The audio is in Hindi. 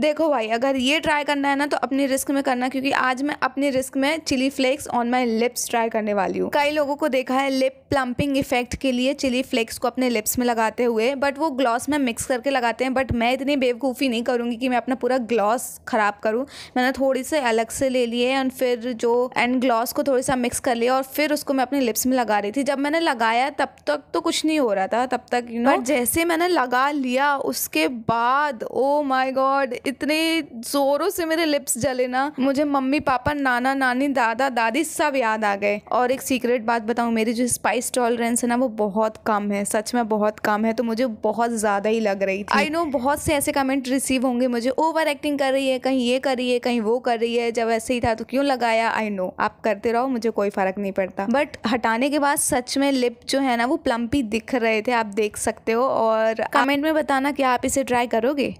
देखो भाई अगर ये ट्राई करना है ना तो अपने रिस्क में करना क्योंकि आज मैं अपने रिस्क में chilli flakes on my lips try करने वाली हूँ कई लोगों को देखा है लिप प्लम्पिंग इफेक्ट के लिए चिली फ्लेक्स को अपने लिप्स में लगाते हुए बट वो ग्लॉस में मिक्स करके लगाते हैं बट मैं इतनी बेवकूफ़ी नहीं करूँगी कि मैं अपना पूरा ग्लॉस ख़राब करूँ मैंने थोड़ी से अलग से ले लिए एंड फिर जो एंड ग्लॉस को थोड़ी सा मिक्स कर लिया और फिर उसको मैं अपने लिप्स में लगा रही थी जब मैंने लगाया तब तक तो कुछ नहीं हो रहा था तब तक यू नो जैसे मैंने लगा लिया उसके बाद ओ माई गॉड इतने ज़ोरों से मेरे लिप्स जले ना मुझे मम्मी पापा नाना नानी दादा दादी सब याद आ गए और एक सीक्रेट बात बताऊँ मेरी जो स्पाइस टॉलरेंस है ना वो बहुत कम है सच में बहुत कम है तो मुझे बहुत ज़्यादा ही लग रही थी आई नो बहुत से ऐसे कमेंट रिसीव होंगे मुझे ओवर एक्टिंग कर रही है कहीं ये कर रही है कहीं वो कर रही है जब ऐसे ही था तो क्यों लगाया आई नो आप करते रहो मुझे कोई फ़र्क नहीं पड़ता बट हटाने के बाद सच में लिप जो है ना वो प्लम्पी दिख रहे थे आप देख सकते हो और कमेंट में बताना कि आप इसे ट्राई करोगे